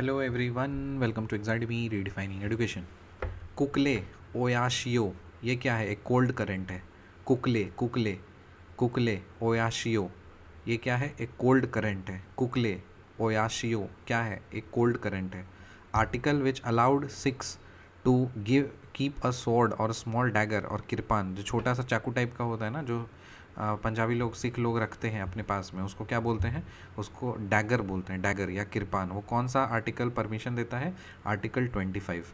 Hello everyone welcome to एग्जाइडमी redefining education कुकले Oyashio ये क्या है एक कोल्ड करंट है कुकले कुकले कुकले ओयाशियो ये क्या है एक कोल्ड करंट है कुकले ओयाशियो क्या है एक कोल्ड करंट है article which allowed Sikhs to give keep a sword और स्मॉल डैगर और किरपान जो छोटा सा चाकू टाइप का होता है ना जो पंजाबी लोग सिख लोग रखते हैं अपने पास में उसको क्या बोलते हैं उसको डैगर बोलते हैं डैगर या किरपान वो कौन सा आर्टिकल परमिशन देता है article twenty five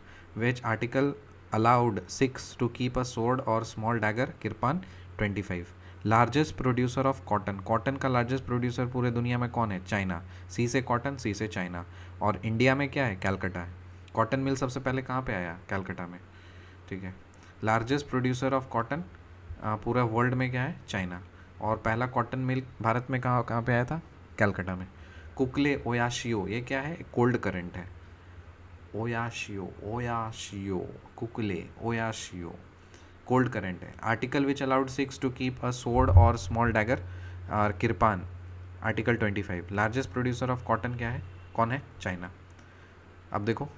which article allowed Sikhs to keep a sword और small dagger kirpan twenty five largest producer of cotton cotton का लार्जेस्ट प्रोड्यूसर पूरे दुनिया में कौन है चाइना सी से कॉटन सी से चाइना और इंडिया में क्या है कैलकाटा है कॉटन मिल सबसे पहले कहाँ पे आया कैलकटा में ठीक है लार्जेस्ट प्रोड्यूसर ऑफ कॉटन पूरा वर्ल्ड में क्या है चाइना और पहला कॉटन मिल भारत में कहाँ कहाँ पे आया था कैलकाटा में कुकले ओयाशियो ये क्या है कोल्ड करंट है ओयाशियो ओयाशियो कुकले ओयाशियो कोल्ड करंट है article which allowed Sikhs to keep a sword और स्मॉल डैगर और kirpan article twenty five largest producer of cotton क्या है कौन है चाइना अब देखो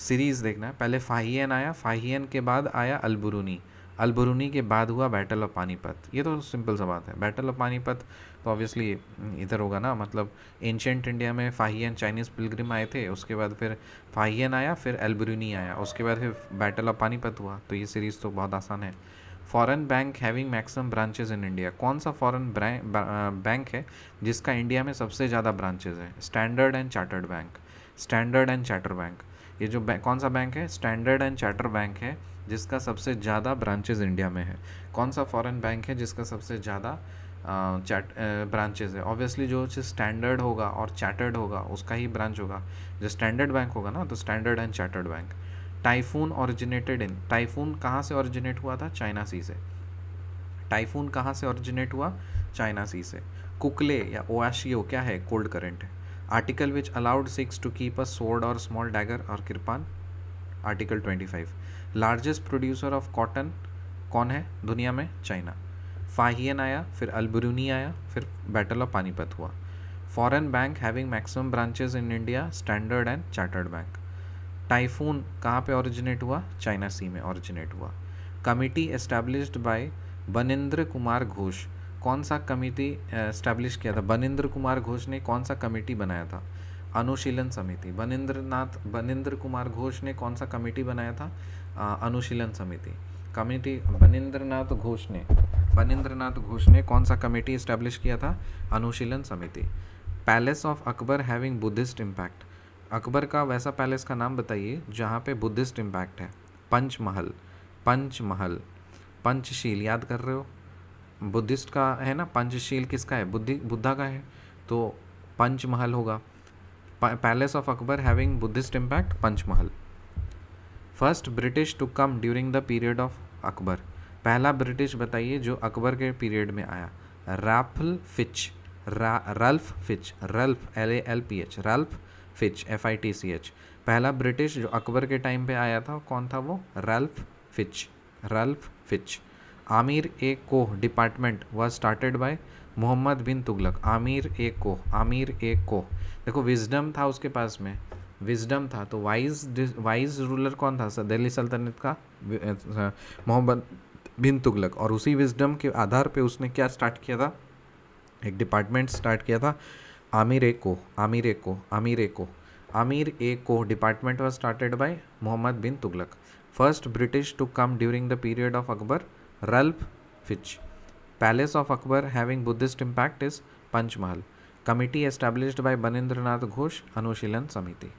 सीरीज़ देखना है पहले फाहियन आया फाहियन के बाद आया अलबुरूनी अलबरूनी के बाद हुआ बैटल ऑफ पानीपत ये तो सिंपल सा बात है बैटल ऑफ पानीपत तो ऑब्वियसली हम्म, इधर होगा ना मतलब एंशेंट इंडिया में फाहियन चाइनीज़ पिलग्रिम आए थे उसके बाद फिर फाहियन आया फिर अलबरूनी आया उसके बाद फिर बैटल ऑफ पानीपत हुआ तो ये सीरीज़ तो बहुत आसान है foreign bank having maximum branches in India कौन सा फॉरेन बैंक है जिसका इंडिया में सबसे ज़्यादा ब्रांचेज है Standard and Chartered bank Standard and Charter bank ये जो कौन सा बैंक है स्टैंडर्ड एंड चार्टर बैंक है जिसका सबसे ज़्यादा ब्रांचेज इंडिया में है कौन सा फॉरेन बैंक है जिसका सबसे ज़्यादा चैट ब्रांचेज है ऑब्वियसली जो स्टैंडर्ड होगा और चैटर्ड होगा उसका ही ब्रांच होगा जो स्टैंडर्ड बैंक होगा ना तो Standard and Chartered bank typhoon originated in typhoon कहाँ से ओरिजिनेट हुआ था चाइना सी से टाइफून कहाँ से ओरिजिनेट हुआ चाइना सी से कुकले या ओआशियो क्या है कोल्ड करेंट है article which allowed Sikhs to keep a sword और स्मॉल डैगर और kirpan article 25 largest producer of cotton कौन है दुनिया में चाइना फाहियन आया फिर अलबरूनी आया फिर बैटल ऑफ पानीपत हुआ foreign bank having maximum branches in India Standard and Chartered bank typhoon कहाँ पे ओरिजिनेट हुआ चाइना सी में ओरिजिनेट हुआ committee established by Banindra Kumar Ghosh कौन सा कमिटी एस्टैब्लिश eh, किया था बनिंद्र कुमार घोष ने कौन सा कमेटी बनाया था अनुशीलन समिति बनिंद्र नाथ बनिंद्र कुमार घोष ने कौन सा कमेटी बनाया था अनुशीलन समिति कमेटी बनिंद्र नाथ घोष ने बनिंद्र नाथ घोष ने कौन सा कमेटी इस्टेब्लिश किया था Anushilan Samiti palace of Akbar having Buddhist impact Akbar का वैसा पैलेस का नाम बताइए जहाँ पे बुद्धिस्ट इम्पैक्ट है पंचमहल पंचमहल पंचशील याद कर रहे हो बुद्धिस्ट का है ना पंचशील किसका है बुद्धि बुद्धा का है तो पंचमहल होगा palace of Akbar having Buddhist impact Panchmahal first British to come during the period of Akbar पहला ब्रिटिश बताइए जो अकबर के पीरियड में आया Ralph Fitch Ralph Fitch Ralph L A L P H Ralph Fitch F I T C H पहला British जो अकबर के टाइम पे आया था कौन था वो Ralph Fitch Ralph Fitch Amir e Koh department was started by Mohammad bin Tughlaq Amir e Koh Amir e Koh देखो विजडम था उसके पास में विजडम था तो वाइज वाइज रूलर कौन था दिल्ली सल्तनत का मोहम्मद बिन तुगलक और उसी विजडम के आधार पे उसने क्या स्टार्ट किया था एक डिपार्टमेंट स्टार्ट किया था Aamir e Koh Amir e Koh Amir e Koh Amir e Koh department was started by Mohammad bin Tughlaq first British to come during the period of Akbar Ralph Fitch palace of Akbar having Buddhist impact is Panchmahal committee established by Banendranath Ghosh Anushilan Samiti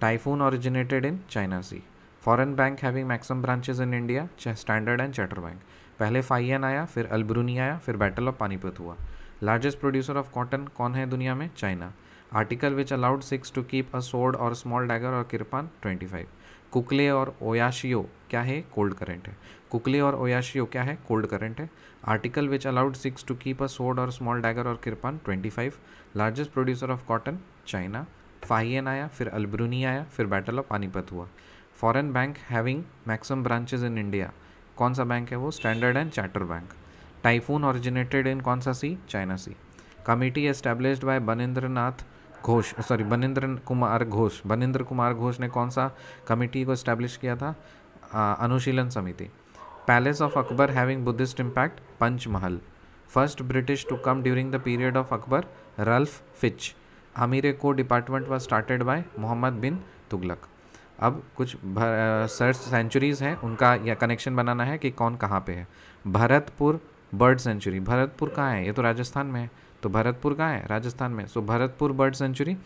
typhoon originated in China sea foreign bank having maximum branches in India Standard and Charter bank पहले Fahien आया फिर Alberuni आया फिर battle of Panipat हुआ largest producer of cotton कौन है दुनिया में China article which allowed Sikhs to keep a sword और स्मॉल डैगर और किरपान ट्वेंटी फाइव कुकले और ओयाशियो क्या है कोल्ड करेंट है कुकले और ओयाशियो क्या है कोल्ड करंट है article which allowed Sikhs to keep a sword और स्मॉल डैगर और kirpan twenty five largest producer of cotton China Fahien आया फिर अलब्रूनी आया फिर बैटल ऑफ पानीपत हुआ foreign bank having maximum branches in India कौन सा बैंक है वो Standard and Charter bank typhoon originated in कौन सा sea China sea committee established by Banendranath Nath Ghosh sorry Banindra Kumar Ghosh Banindra Kumar Ghosh ने कौन सा कमेटी को इस्टेब्लिश किया था Anushilan Samiti palace of Akbar having Buddhist impact Panchmahal first British to come during the period of Akbar Ralph Fitch Amir Koh department was started by Mohammad bin Tughlaq अब कुछ सर्च सेंचुरीज़ हैं उनका यह कनेक्शन बनाना है कि कौन कहाँ पे है भरतपुर बर्ड सेंचुरी भरतपुर कहाँ है ये तो राजस्थान में है तो भरतपुर कहाँ है राजस्थान में so Bharatpur bird sanctuary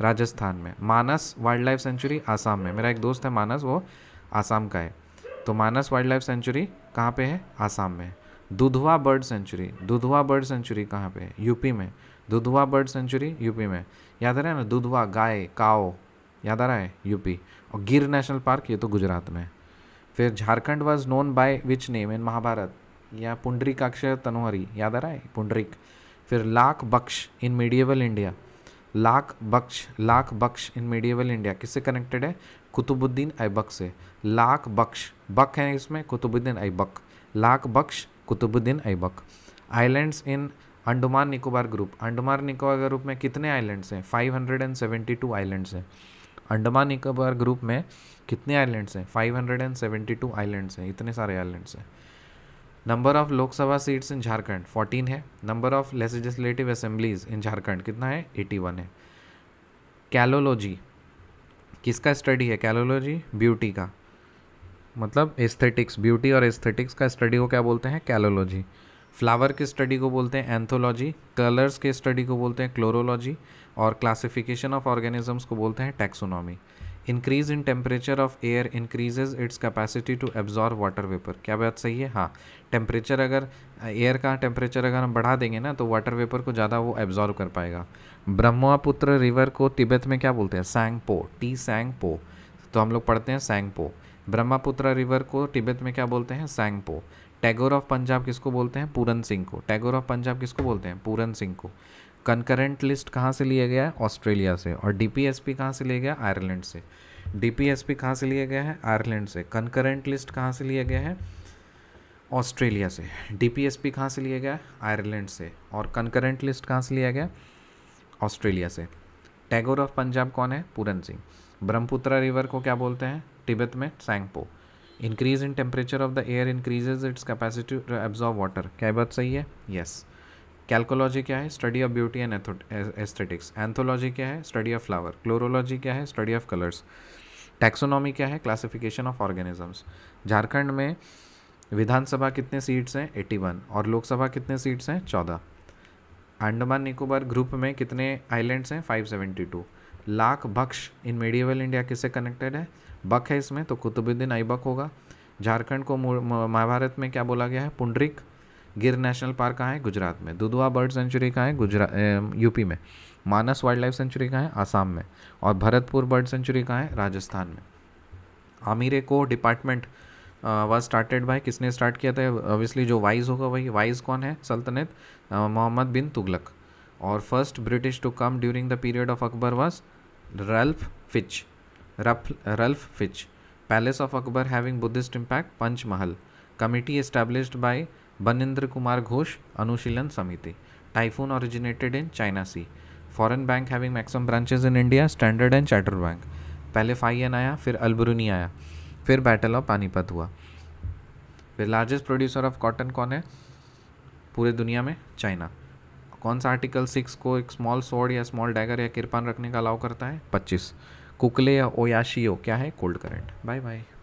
Rajasthan में Manas wildlife sanctuary Assam में मेरा एक दोस्त है मानस वो आसाम का है तो मानस वाइल्ड लाइफ सेंचुरी कहाँ पे है आसाम में Dudhwa bird sanctuary Dudhwa bird sanctuary कहाँ पे है यूपी में दुधवा बर्ड सेंचुरी यूपी में याद आ रहा है ना दुधवा गाय काओ याद आ रहा है यूपी और गिर नेशनल पार्क ये तो गुजरात में फिर Jharkhand was known by which name in Mahabharata या पुंडरीकाक्ष तनोहरी याद आ रहा है पुंडरिक फिर Lakh Bakhsh in medieval India Lakh Bakhsh Lakh Bakhsh in medieval India किससे कनेक्टेड है कुतुबुद्दीन ऐबक से लाख बख्श बक है इसमें Qutbuddin Aibak Lakh Bakhsh Qutbuddin Aibak islands in Andaman Nicobar group Andaman Nicobar group में कितने आइलैंड्स हैं five hundred and seventy two islands हैं अंडमान निकोबार ग्रुप में कितने आइलैंड्स हैं five hundred and seventy two islands हैं इतने सारे आइलैंड्स हैं number of Lok Sabha seats in Jharkhand 14 है number of legislative assemblies in Jharkhand कितना है 81 है कैलोलॉजी किसका स्टडी है कैलोलॉजी ब्यूटी का मतलब एस्थेटिक्स ब्यूटी और एस्थेटिक्स का स्टडी को क्या बोलते हैं कैलोलॉजी फ्लावर के स्टडी को बोलते हैं एंथोलॉजी कलर्स के स्टडी को बोलते हैं क्लोरोलॉजी और क्लासिफिकेशन ऑफ ऑर्गेनिजम्स को बोलते हैं taxonomy increase in temperature of air increases its capacity to absorb water vapour क्या बात सही है हाँ टेम्परेचर अगर एयर का टेम्परेचर अगर हम बढ़ा देंगे ना तो वाटर वेपर को ज़्यादा वो एब्जॉर्व कर पाएगा ब्रह्मपुत्र रिवर को तिब्बत में क्या बोलते हैं पो टी पो तो हम लोग पढ़ते हैं पो ब्रह्मपुत्र रिवर को तिब्बत में क्या बोलते हैं पो टैगोर ऑफ पंजाब किसको बोलते हैं पूरन सिंह को टैगोर ऑफ पंजाब किसको बोलते हैं पूरन सिंह को कंकरेंट लिस्ट कहाँ से लिया गया है ऑस्ट्रेलिया से और डी पी एस पी कहाँ से लिया गया आयरलैंड से डी पी एस पी कहाँ से लिया गया है आयरलैंड से कंकरेंट लिस्ट कहाँ से लिया गया है ऑस्ट्रेलिया से डी पी एस पी कहाँ से लिया गया है आयरलैंड से और कंकरेंट लिस्ट कहाँ से लिया गया ऑस्ट्रेलिया से टैगोर ऑफ पंजाब कौन है पूरन सिंह ब्रह्मपुत्रा रिवर को क्या बोलते हैं तिब्बत में Tsangpo increase in temperature of the air increases its capacity to absorb water क्या बात सही है यस yes. कैलकोलॉजी क्या है study of beauty and aesthetics anthology क्या है स्टडी ऑफ फ्लावर क्लोरोलॉजी क्या है स्टडी ऑफ कलर्स टैक्सोनॉमी क्या है क्लासिफिकेशन ऑफ ऑर्गेनिजम्स झारखंड में विधानसभा कितने सीट्स हैं वन और लोकसभा कितने सीट्स हैं चौदह अंडमान निकोबार ग्रुप में कितने आइलैंड्स हैं five seventy two Lakh Bakhsh in medieval India किससे कनेक्टेड है बक है इसमें तो कुतुबुद्दीन आईबक होगा झारखंड को महाभारत में क्या बोला गया है पुंडरिक गिर नेशनल पार्क कहाँ है गुजरात में दुधवा बर्ड सेंचुरी कहाँ है गुजरात यूपी में मानस वाइल्ड लाइफ सेंचुरी कहाँ है आसाम में और भरतपुर बर्ड सेंचुरी कहाँ है राजस्थान में आमिर को डिपार्टमेंट वॉज स्टार्टेड बाय किसने स्टार्ट किया था ऑब्वियसली जो वाइज होगा वही वाइज कौन है सल्तनत मोहम्मद बिन तुगलक और first British to come during the period of Akbar was Ralph Fitch rough Ralph Fitch palace of Akbar having Buddhist impact Panch Mahal committee established by Banindra Kumar Ghosh Anushilan Samiti typhoon originated in China sea foreign bank having maximum branches in India Standard and Charter bank पहले Fa Hien आया फिर अलबरूनी आया फिर battle of Panipat हुआ फिर largest producer of cotton कौन है पूरे दुनिया में चाइना कौन सा आर्टिकल सिक्स को एक स्मॉल सोड या स्मॉल डैगर या किरपान रखने का अलाउ करता है पच्चीस कुकले या ओयाशियो क्या है कोल्ड करंट बाय बाय